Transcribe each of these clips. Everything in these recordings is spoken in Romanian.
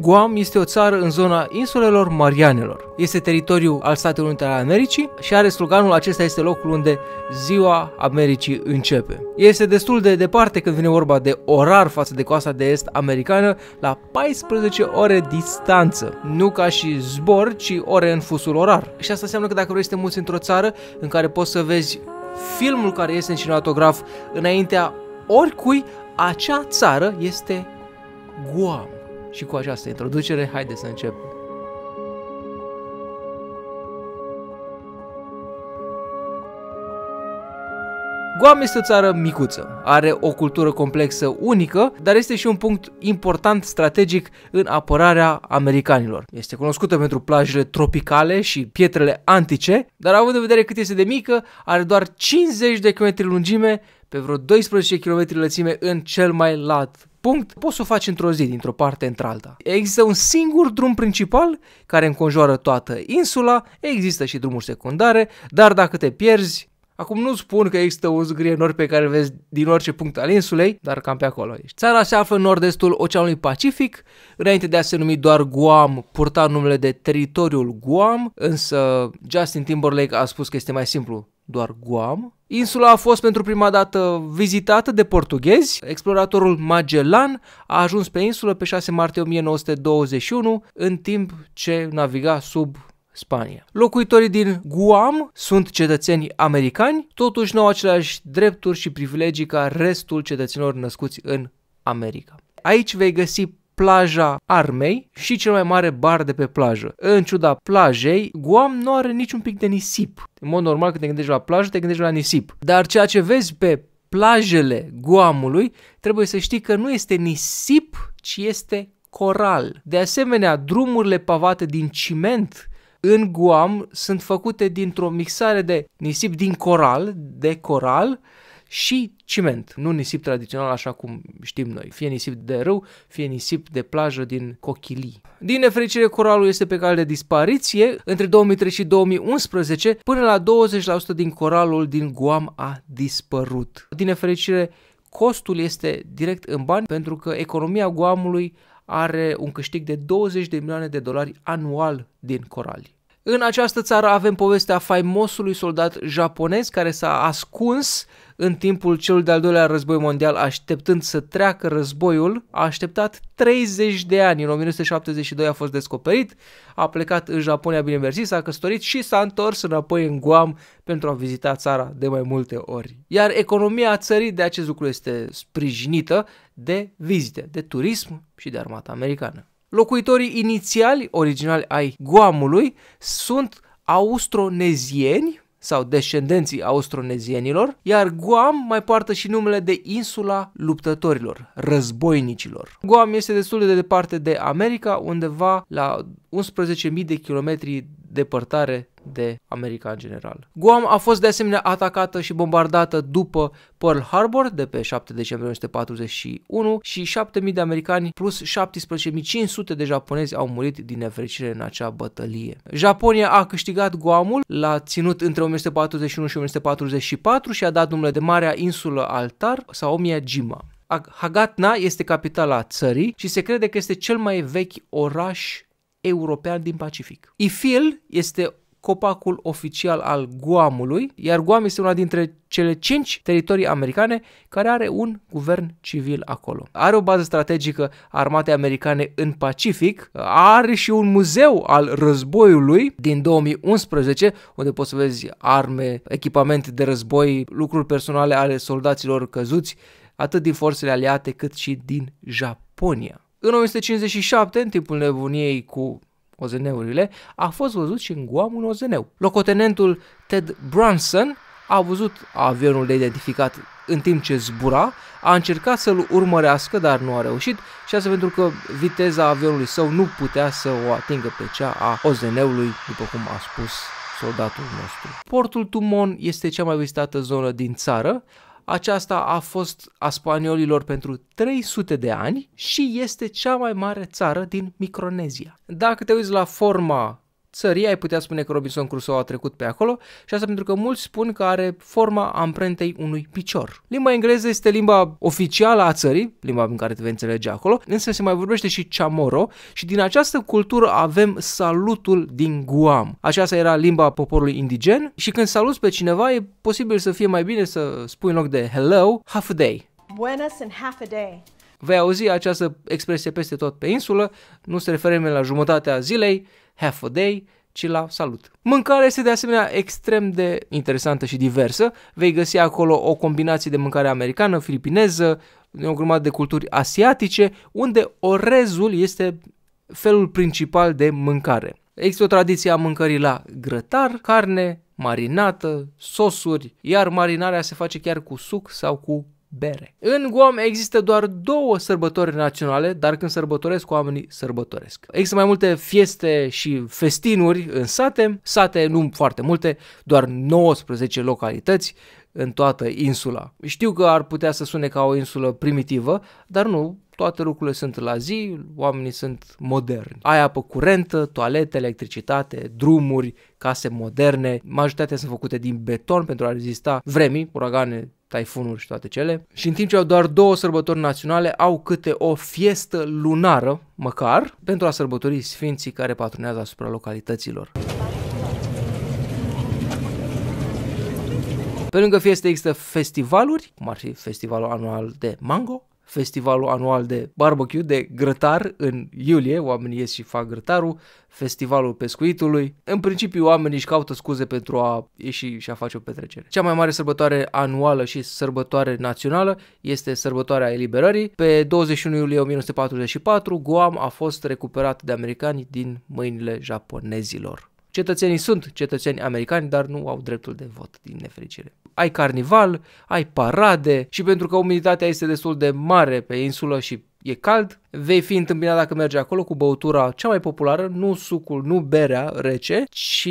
Guam este o țară în zona insulelor Marianelor. Este teritoriu al Statelor Unite ale Americii și are sloganul acesta este locul unde ziua Americii începe. Este destul de departe când vine vorba de orar față de coasta de est americană la 14 ore distanță, nu ca și zbor, ci ore în fusul orar. Și asta înseamnă că dacă vrei să te muți într-o țară în care poți să vezi filmul care este în cinematograf înaintea oricui, acea țară este Guam. Și cu această introducere, haideți să începem. Guam este o țară micuță, are o cultură complexă unică, dar este și un punct important strategic în apărarea americanilor. Este cunoscută pentru plajele tropicale și pietrele antice, dar având în vedere cât este de mică, are doar 50 de km lungime pe vreo 12 km lățime în cel mai lat Punct. Poți să o faci într-o zi, dintr-o parte într-alta. Există un singur drum principal care înconjoară toată insula, există și drumuri secundare, dar dacă te pierzi, Acum nu spun că există zgrie nori pe care vezi din orice punct al insulei, dar cam pe acolo ești. Țara se află în nord-estul Oceanului Pacific, înainte de a se numi doar Guam, purta numele de teritoriul Guam, însă Justin Timberlake a spus că este mai simplu, doar Guam. Insula a fost pentru prima dată vizitată de portughezi. Exploratorul Magellan a ajuns pe insulă pe 6 martie 1921, în timp ce naviga sub Spania. Locuitorii din Guam sunt cetățeni americani, totuși nu au aceleași drepturi și privilegii ca restul cetățenilor născuți în America. Aici vei găsi plaja armei și cel mai mare bar de pe plajă. În ciuda plajei, Guam nu are niciun pic de nisip. În mod normal, când te gândești la plajă, te gândești la nisip. Dar ceea ce vezi pe plajele Guamului, trebuie să știi că nu este nisip, ci este coral. De asemenea, drumurile pavate din ciment în Guam sunt făcute dintr-o mixare de nisip din coral, de coral și ciment. Nu nisip tradițional așa cum știm noi, fie nisip de râu, fie nisip de plajă din cochilii. Din nefericire, coralul este pe cale de dispariție. Între 2003 și 2011, până la 20% din coralul din Guam a dispărut. Din nefericire, costul este direct în bani pentru că economia Guamului are un câștig de 20 de milioane de dolari anual din corali. În această țară avem povestea faimosului soldat japonez care s-a ascuns în timpul celui de-al doilea război mondial așteptând să treacă războiul, a așteptat 30 de ani, în 1972 a fost descoperit, a plecat în Japonia bine s-a căsătorit și s-a întors înapoi în Guam pentru a vizita țara de mai multe ori. Iar economia țării de acest lucru este sprijinită de vizite, de turism și de armata americană. Locuitorii inițiali, originali ai Guamului, sunt austronezieni sau descendenții austronezienilor, iar Guam mai poartă și numele de insula luptătorilor, războinicilor. Guam este destul de departe de America, undeva la 11.000 de kilometri departare de America în general. Guam a fost de asemenea atacată și bombardată după Pearl Harbor de pe 7 decembrie 1941 și 7000 de americani plus 17500 de japonezi au murit din nefericire în acea bătălie. Japonia a câștigat Guamul, l-a ținut între 1941 și 1944 și a dat numele de Marea Insulă Altar sau Omiyajima. Hagatna este capitala țării și se crede că este cel mai vechi oraș european din Pacific. Ifil este copacul oficial al Guamului, iar Guam este una dintre cele cinci teritorii americane care are un guvern civil acolo. Are o bază strategică a armatei americane în Pacific, are și un muzeu al războiului din 2011, unde poți să vezi arme, echipamente de război, lucruri personale ale soldaților căzuți, atât din forțele aliate cât și din Japonia. În 1957, în timpul nebuniei cu OZN-urile, a fost văzut și în Guam un OZN. Locotenentul Ted Brunson a văzut avionul de identificat în timp ce zbura, a încercat să-l urmărească, dar nu a reușit și asta pentru că viteza avionului său nu putea să o atingă pe cea a OZN-ului, după cum a spus soldatul nostru. Portul Tumon este cea mai vizitată zonă din țară, aceasta a fost a spaniolilor pentru 300 de ani și este cea mai mare țară din Micronezia. Dacă te uiți la forma țării, ai putea spune că Robinson Crusoe a trecut pe acolo și asta pentru că mulți spun că are forma amprentei unui picior. Limba engleză este limba oficială a țării, limba în care te vei înțelege acolo, însă se mai vorbește și chamorro și din această cultură avem salutul din Guam. Aceasta era limba poporului indigen și când saluți pe cineva e posibil să fie mai bine să spui în loc de hello, half a day. Buenas and half a day. Vei auzi această expresie peste tot pe insulă, nu se referim la jumătatea zilei, half a day, ci la salut. Mâncarea este de asemenea extrem de interesantă și diversă. Vei găsi acolo o combinație de mâncare americană, filipineză, o grămadă de culturi asiatice, unde orezul este felul principal de mâncare. Există o tradiție a mâncării la grătar, carne marinată, sosuri, iar marinarea se face chiar cu suc sau cu bere. În Guam există doar două sărbători naționale, dar când sărbătoresc oamenii sărbătoresc. Există mai multe fieste și festinuri în sate, sate nu foarte multe, doar 19 localități în toată insula. Știu că ar putea să sune ca o insulă primitivă, dar nu, toate lucrurile sunt la zi, oamenii sunt moderni. Ai apă curentă, toalete, electricitate, drumuri, case moderne, majoritatea sunt făcute din beton pentru a rezista vremii, uragane taifunuri și toate cele. Și în timp ce au doar două sărbători naționale, au câte o fiestă lunară, măcar, pentru a sărbători sfinții care patronează asupra localităților. Pe lângă fieste există festivaluri, cum ar fi festivalul anual de mango, festivalul anual de barbecue, de grătar în iulie, oamenii ies și fac grătarul, festivalul pescuitului. În principiu oamenii își caută scuze pentru a ieși și a face o petrecere. Cea mai mare sărbătoare anuală și sărbătoare națională este sărbătoarea eliberării. Pe 21 iulie 1944, Guam a fost recuperat de americani din mâinile japonezilor. Cetățenii sunt cetățeni americani, dar nu au dreptul de vot, din nefericire ai carnival, ai parade și pentru că umiditatea este destul de mare pe insulă și e cald, vei fi întâmpinat dacă mergi acolo cu băutura cea mai populară, nu sucul, nu berea rece, ci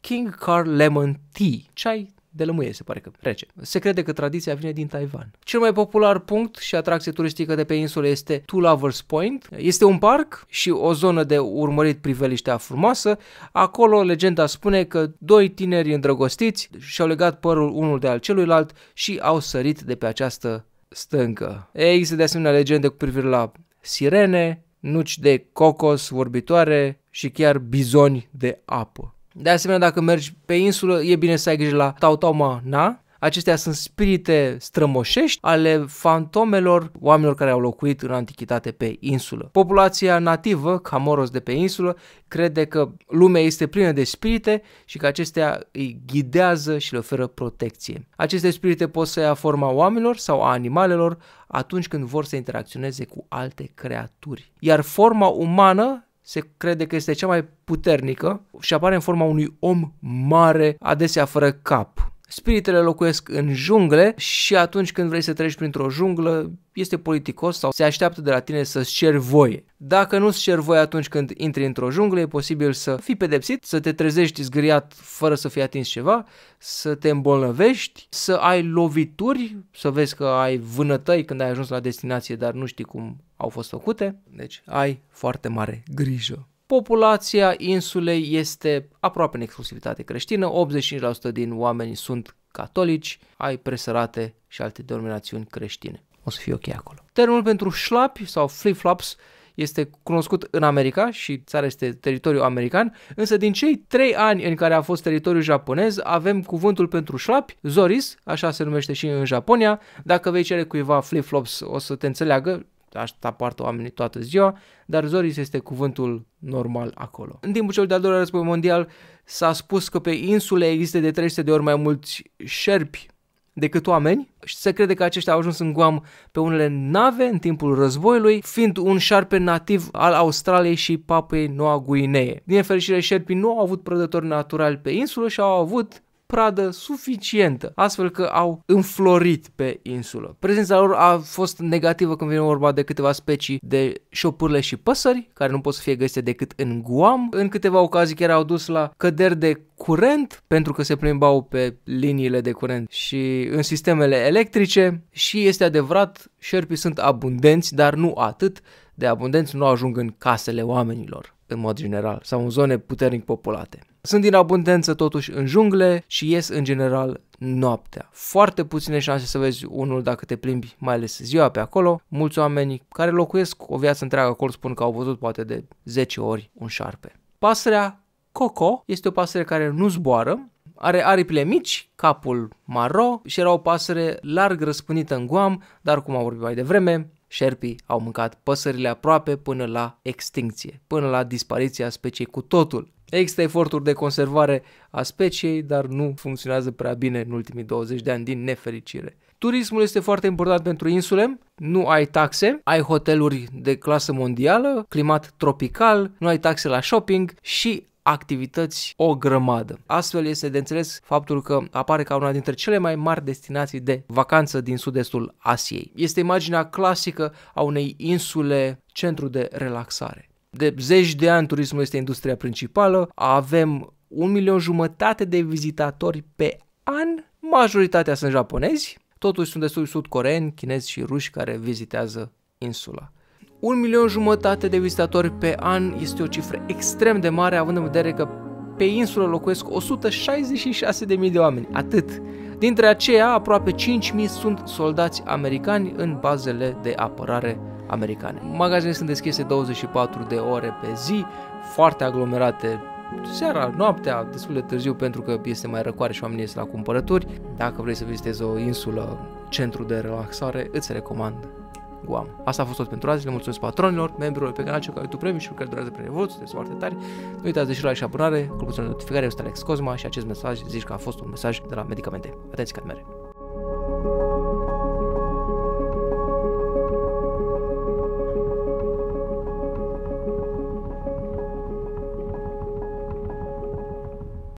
King Car Lemon Tea, ceai de lămâie, se pare că rece. Se crede că tradiția vine din Taiwan. Cel mai popular punct și atracție turistică de pe insulă este Two Lovers Point. Este un parc și o zonă de urmărit priveliștea frumoasă. Acolo legenda spune că doi tineri îndrăgostiți și-au legat părul unul de al celuilalt și au sărit de pe această stâncă. Există de asemenea legende cu privire la sirene, nuci de cocos vorbitoare și chiar bizoni de apă. De asemenea, dacă mergi pe insulă, e bine să ai grijă la tau Ma Na. Acestea sunt spirite strămoșești ale fantomelor oamenilor care au locuit în antichitate pe insulă. Populația nativă, Camoros de pe insulă, crede că lumea este plină de spirite și că acestea îi ghidează și le oferă protecție. Aceste spirite pot să ia forma oamenilor sau a animalelor atunci când vor să interacționeze cu alte creaturi. Iar forma umană se crede că este cea mai puternică și apare în forma unui om mare, adesea fără cap. Spiritele locuiesc în jungle și atunci când vrei să treci printr-o junglă, este politicos sau se așteaptă de la tine să-ți ceri voie. Dacă nu-ți ceri voie atunci când intri într-o junglă, e posibil să fii pedepsit, să te trezești zgâriat fără să fii atins ceva, să te îmbolnăvești, să ai lovituri, să vezi că ai vânătăi când ai ajuns la destinație, dar nu știi cum au fost făcute. Deci ai foarte mare grijă. Populația insulei este aproape în exclusivitate creștină, 85% din oameni sunt catolici, ai presărate și alte denominațiuni creștine. O să fie ok acolo. Termenul pentru șlapi sau flip-flops este cunoscut în America și țara este teritoriu american, însă din cei trei ani în care a fost teritoriu japonez avem cuvântul pentru șlapi, zoris, așa se numește și în Japonia. Dacă vei cere cuiva flip-flops o să te înțeleagă, asta poartă oamenii toată ziua, dar Zoris este cuvântul normal acolo. În timpul cel de-al doilea război mondial s-a spus că pe insule există de 300 de ori mai mulți șerpi decât oameni și se crede că aceștia au ajuns în Guam pe unele nave în timpul războiului, fiind un șarpe nativ al Australiei și Papei Noua Guinee. Din fericire, șerpii nu au avut prădători naturali pe insulă și au avut pradă suficientă, astfel că au înflorit pe insulă. Prezența lor a fost negativă când vine vorba de câteva specii de șopârle și păsări, care nu pot să fie găsite decât în Guam. În câteva ocazii chiar au dus la căderi de curent, pentru că se plimbau pe liniile de curent și în sistemele electrice și este adevărat, șerpii sunt abundenți, dar nu atât de abundenți nu ajung în casele oamenilor în mod general, sau în zone puternic populate. Sunt din abundență totuși în jungle și ies în general noaptea. Foarte puține șanse să vezi unul dacă te plimbi, mai ales ziua pe acolo. Mulți oameni care locuiesc o viață întreagă acolo spun că au văzut poate de 10 ori un șarpe. Pasărea Coco este o pasăre care nu zboară, are aripile mici, capul maro și era o pasăre larg răspândită în Guam, dar cum am vorbit mai devreme, șerpii au mâncat păsările aproape până la extincție, până la dispariția speciei cu totul. Există eforturi de conservare a speciei, dar nu funcționează prea bine în ultimii 20 de ani, din nefericire. Turismul este foarte important pentru insule, nu ai taxe, ai hoteluri de clasă mondială, climat tropical, nu ai taxe la shopping și activități o grămadă. Astfel este de înțeles faptul că apare ca una dintre cele mai mari destinații de vacanță din sud-estul Asiei. Este imaginea clasică a unei insule centru de relaxare. De zeci de ani turismul este industria principală, avem un milion jumătate de vizitatori pe an, majoritatea sunt japonezi, totuși sunt destul sud-coreeni, chinezi și ruși care vizitează insula. Un milion jumătate de vizitatori pe an este o cifră extrem de mare, având în vedere că pe insulă locuiesc 166.000 de oameni, atât. Dintre aceia, aproape 5.000 sunt soldați americani în bazele de apărare americane. Magazinele sunt deschise 24 de ore pe zi, foarte aglomerate seara, noaptea, destul de târziu pentru că este mai răcoare și oamenii ies la cumpărături. Dacă vrei să vizitezi o insulă, centru de relaxare, îți recomand Guam. Asta a fost tot pentru azi, le mulțumesc patronilor, membrilor pe canal, celor care tu premii și care durează prin revolt, sunteți foarte tari. Nu uitați de și la și abonare, cu butonul de notificare, eu sunt Alex Cosma și acest mesaj zici că a fost un mesaj de la medicamente. Atenție că mere!